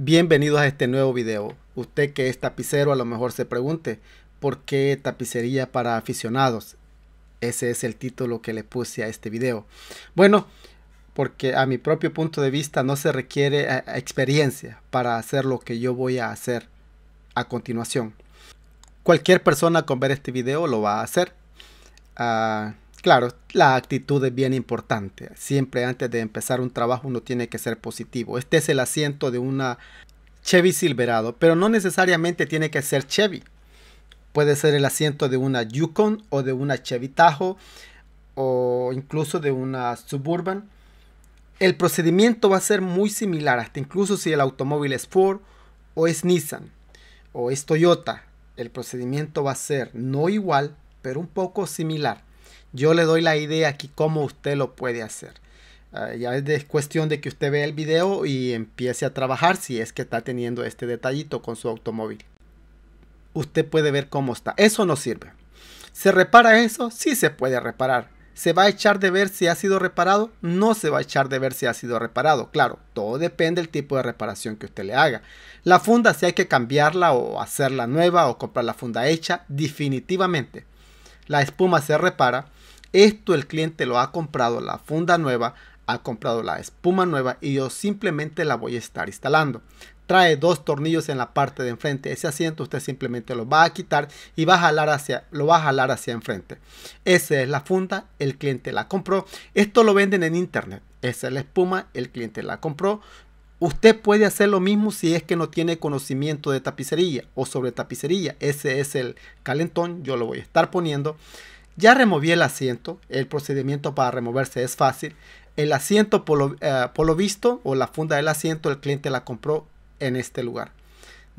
Bienvenidos a este nuevo video. Usted que es tapicero a lo mejor se pregunte, ¿por qué tapicería para aficionados? Ese es el título que le puse a este video. Bueno, porque a mi propio punto de vista no se requiere eh, experiencia para hacer lo que yo voy a hacer a continuación. Cualquier persona con ver este video lo va a hacer. Ah, Claro, la actitud es bien importante. Siempre antes de empezar un trabajo uno tiene que ser positivo. Este es el asiento de una Chevy Silverado, pero no necesariamente tiene que ser Chevy. Puede ser el asiento de una Yukon o de una Chevy Tahoe o incluso de una Suburban. El procedimiento va a ser muy similar, hasta incluso si el automóvil es Ford o es Nissan o es Toyota. El procedimiento va a ser no igual, pero un poco similar. Yo le doy la idea aquí cómo usted lo puede hacer. Ah, ya es, es, cuestión de que usted vea el video y empiece a trabajar si es que está teniendo este detallito con su automóvil. Usted puede ver cómo está. Eso no sirve. ¿Se repara eso? Sí se puede reparar. ¿Se va a echar de ver si ha sido reparado? No se va a echar de ver si ha sido reparado. Claro, todo depende del tipo de reparación que usted le haga. La funda, si hay que cambiarla o hacerla nueva o comprar la funda hecha, definitivamente la espuma se repara. Esto el cliente lo ha comprado, la funda nueva, ha comprado la espuma nueva y yo simplemente la voy a estar instalando. Trae dos tornillos en la parte de enfrente. Ese asiento usted simplemente lo va a quitar y va a jalar hacia, lo va a jalar hacia enfrente. Esa es la funda, el cliente la compró. Esto lo venden en internet. Esa es la espuma, el cliente la compró. Usted puede hacer lo mismo si es que no tiene conocimiento de tapicería o sobre tapicería. Ese es el calentón, yo lo voy a estar poniendo. Ya removí el asiento, el procedimiento para removerse es fácil. El asiento, por lo, eh, visto, o la funda del asiento, el cliente la compró en este lugar.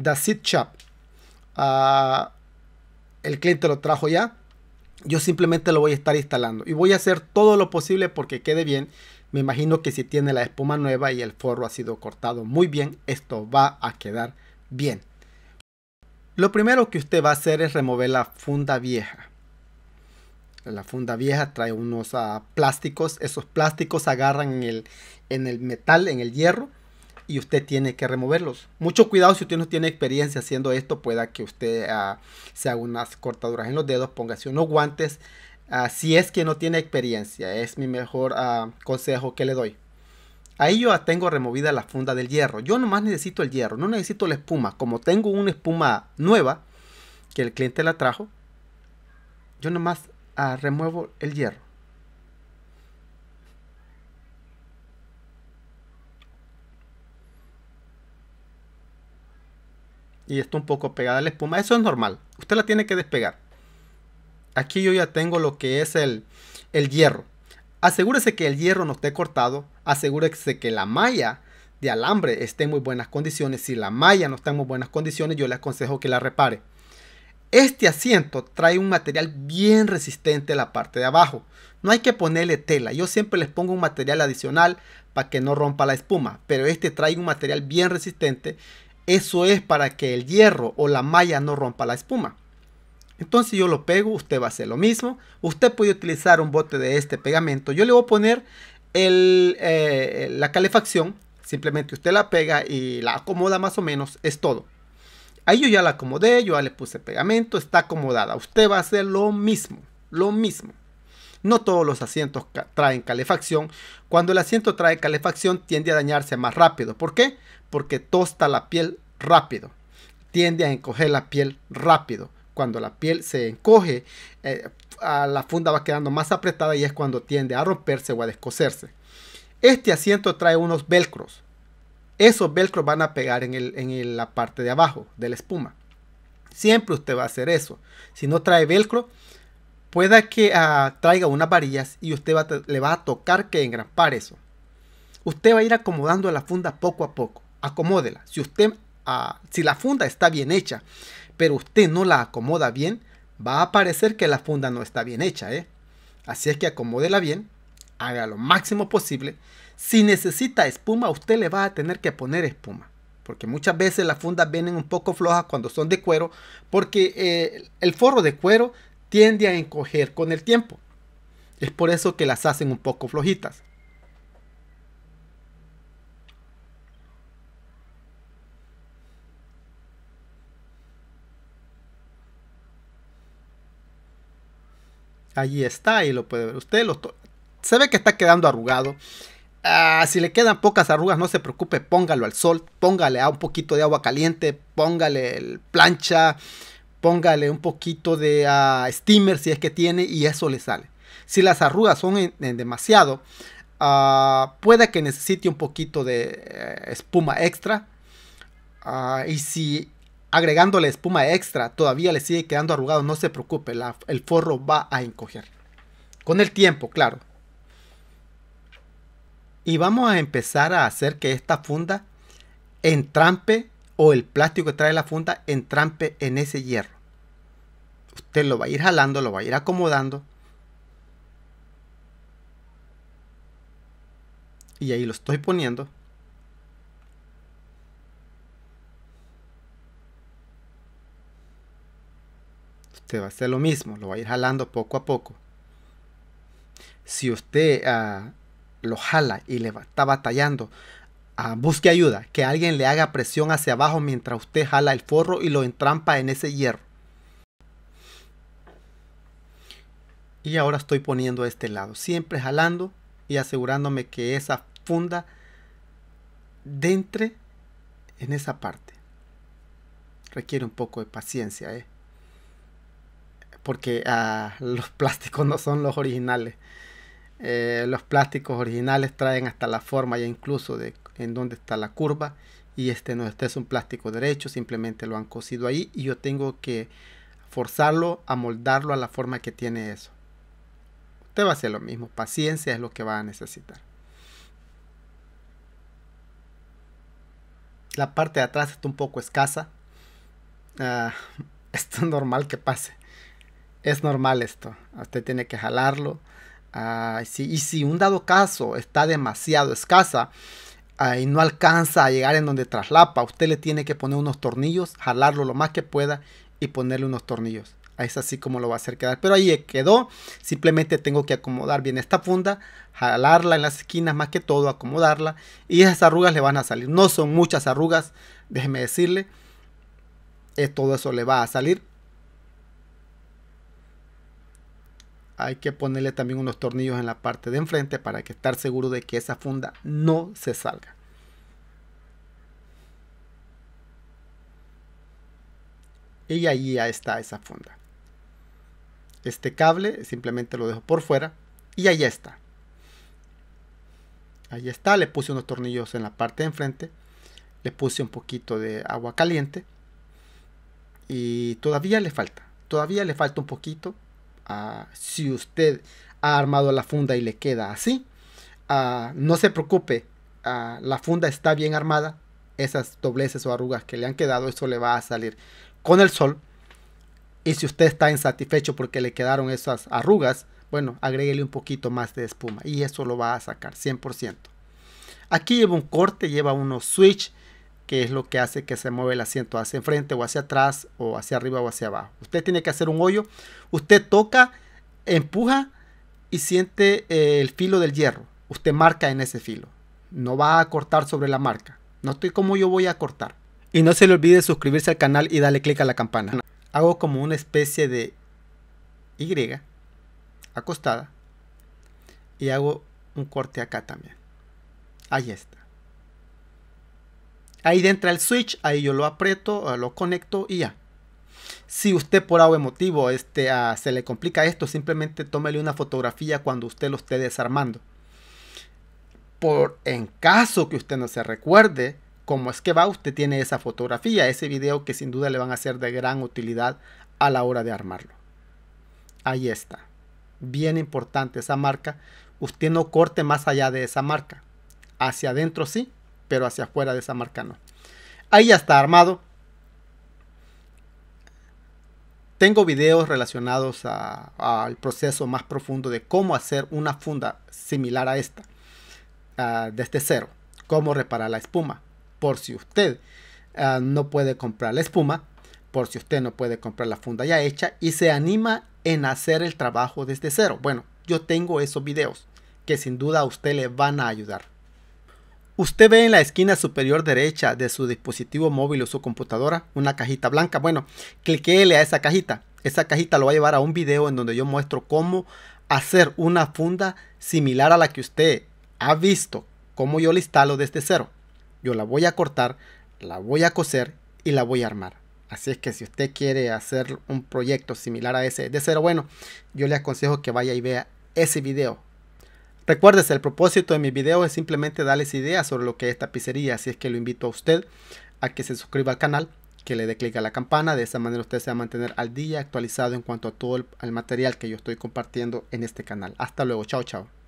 The Seat Shop. Ah, el cliente lo trajo ya. Yo simplemente lo voy a estar instalando y voy a hacer todo lo posible porque quede bien me imagino que si tiene la espuma nueva y el forro ha sido cortado muy bien, esto va a quedar bien. Lo primero que usted va a hacer es remover la funda vieja. La funda vieja trae unos ah, plásticos, esos plásticos agarran en el, en el metal, en el hierro, y usted tiene que removerlos. Mucho cuidado si usted no tiene experiencia haciendo esto, pueda que usted ah, se haga unas cortaduras en los dedos, póngase unos guantes, si es que no tiene experiencia. Es mi mejor ah, consejo que le doy. Ahí yo tengo removida la funda del hierro. Yo nomás necesito el hierro, no necesito la espuma. Como tengo una espuma nueva que el cliente la trajo, yo nomás más ah, remuevo el hierro. y está un poco pegada la espuma. Eso es normal. Usted la tiene que despegar. Aquí yo ya tengo lo que es el, el hierro. Asegúrese que el hierro no esté cortado. Asegúrese que la malla de alambre esté en muy buenas condiciones. Si la malla no está en muy buenas condiciones, yo le aconsejo que la repare. Este asiento trae un material bien resistente a la parte de abajo. No hay que ponerle tela. Yo siempre les pongo un material adicional para que no rompa la espuma. Pero este trae un material bien resistente. Eso es para que el hierro o la malla no rompa la espuma. Entonces yo lo pego, usted va a hacer lo mismo. Usted puede utilizar un bote de este pegamento. Yo le voy a poner eh, la calefacción. Simplemente usted la pega y la acomoda más o menos. Es todo. Ahí yo ya la acomodé, yo ya le puse pegamento, está acomodada. Usted va a hacer lo mismo, lo mismo. No todos los asientos traen calefacción. Cuando el asiento trae calefacción tiende a dañarse más rápido. ¿Por qué? Porque tosta la piel rápido. Tiende a encoger la piel rápido cuando la piel se encoge, eh, la funda va quedando más apretada y es cuando tiende a romperse o a descoserse. Este asiento trae unos velcros. Esos velcros van a pegar en, la parte de abajo de la espuma. Siempre usted va a hacer eso. Si no trae velcro, pueda que ah, traiga unas varillas y usted le va a tocar que engrampar eso. Usted va a ir acomodando la funda poco a poco. Acomódela. Si usted, ah, si la funda está bien hecha, pero usted no la acomoda bien, va a parecer que la funda no está bien hecha. ¿eh? Así es que acomódela bien, haga lo máximo posible. Si necesita espuma, usted le va a tener que poner espuma. Porque muchas veces las fundas vienen un poco flojas cuando son de cuero, porque eh, el forro de cuero tiende a encoger con el tiempo. Es por eso que las hacen un poco flojitas. Allí está y lo puede ver usted. Lo se ve que está quedando arrugado. Ah, si le quedan pocas arrugas, no se preocupe, póngalo al sol, póngale a un poquito de agua caliente, póngale plancha, póngale un poquito de ah, steamer si es que tiene y eso le sale. Si las arrugas son demasiado, ah, puede que necesite un poquito de eh, espuma extra. y si agregándole espuma extra, todavía le sigue quedando arrugado, no se preocupe, el forro va a encoger. Con el tiempo, claro. Y vamos a empezar a hacer que esta funda entrampe o el plástico que trae la funda entrampe en ese hierro. Usted lo va a ir jalando, lo va a ir acomodando. Y ahí lo estoy poniendo. usted va a hacer lo mismo, lo va a ir jalando poco a poco. Si usted ah, lo jala y le está batallando, ah, busque ayuda, que alguien le haga presión hacia abajo mientras usted jala el forro y lo entrampa en ese hierro. Y ahora estoy poniendo este lado, siempre jalando y asegurándome que esa funda dentre en esa parte. Requiere un poco de paciencia, ¿eh? porque ah, los plásticos no son los originales. Eh, los plásticos originales traen hasta la forma ya incluso de en dónde está la curva y este no, este es un plástico derecho, simplemente lo han cosido ahí y yo tengo que forzarlo a moldarlo a la forma que tiene eso. Usted va a hacer lo mismo, paciencia es lo que va a necesitar. La parte de atrás está un poco escasa. Ah, esto es normal que pase es normal esto. Usted tiene que jalarlo. Ah, y si un dado caso está demasiado escasa y no alcanza a llegar en donde traslapa, usted le tiene que poner unos tornillos, jalarlo lo más que pueda y ponerle unos tornillos. Es así como lo va a hacer quedar. Pero ahí quedó. Simplemente tengo que acomodar bien esta funda, jalarla en las esquinas más que todo, acomodarla. Y esas arrugas le van a salir. No son muchas arrugas, déjeme decirle. Eh, todo eso le va a salir hay que ponerle también unos tornillos en la parte de enfrente para que estar seguro de que esa funda no se salga. Y ahí ya está esa funda. Este cable simplemente lo dejo por fuera y ahí está. Ahí está, le puse unos tornillos en la parte de enfrente, le puse un poquito de agua caliente y todavía le falta, todavía le falta un poquito si usted ha armado la funda y le queda así, no se preocupe, la funda está bien armada, esas dobleces o arrugas que le han quedado, eso le va a salir con el sol. Y si usted está insatisfecho porque le quedaron esas arrugas, bueno, agréguele un poquito más de espuma y eso lo va a sacar 100%. Aquí lleva un corte, lleva unos switch, que es lo que hace que se mueva el asiento hacia enfrente o hacia atrás o hacia arriba o hacia abajo. Usted tiene que hacer un hoyo, usted toca, empuja y siente eh, el filo del hierro. Usted marca en ese filo. No va a cortar sobre la marca. No estoy como yo voy a cortar. Y no se le olvide suscribirse al canal y darle clic a la campana. Hago como una especie de Y acostada y hago un corte acá también. Ahí está. Ahí entra el switch, ahí yo lo aprieto, ah, lo conecto y ya. Si usted por algo emotivo este, ah, se le complica esto, simplemente tómele una fotografía cuando usted lo esté desarmando. Por en caso que usted no se recuerde cómo es que va, usted tiene esa fotografía, ese video que sin duda le van a ser de gran utilidad a la hora de armarlo. Ahí está. Bien importante esa marca. Usted no corte más allá de esa marca. Hacia adentro sí, pero hacia afuera de esa marca no. Ahí ya está armado. Tengo videos relacionados al proceso más profundo de cómo hacer una funda similar a esta, ah, desde cero. Cómo reparar la espuma, por si usted ah, no puede comprar la espuma, por si usted no puede comprar la funda ya hecha y se anima en hacer el trabajo desde cero. Bueno, yo tengo esos videos que sin duda a usted le van a ayudar. Usted ve en la esquina superior derecha de su dispositivo móvil o su computadora una cajita blanca. Bueno, cliquéle a esa cajita. Esa cajita lo va a llevar a un video en donde yo muestro cómo hacer una funda similar a la que usted ha visto, cómo yo la instalo desde cero. Yo la voy a cortar, la voy a coser y la voy a armar. Así es que si usted quiere hacer un proyecto similar a ese de cero, bueno, yo le aconsejo que vaya y vea ese video Recuérdese, el propósito de mi video es simplemente darles ideas sobre lo que es tapicería, así es que lo invito a usted a que se suscriba al canal, que le dé clic a la campana, de esa manera usted se va a mantener al día actualizado en cuanto a todo el material que yo estoy compartiendo en este canal. Hasta luego, chao chao.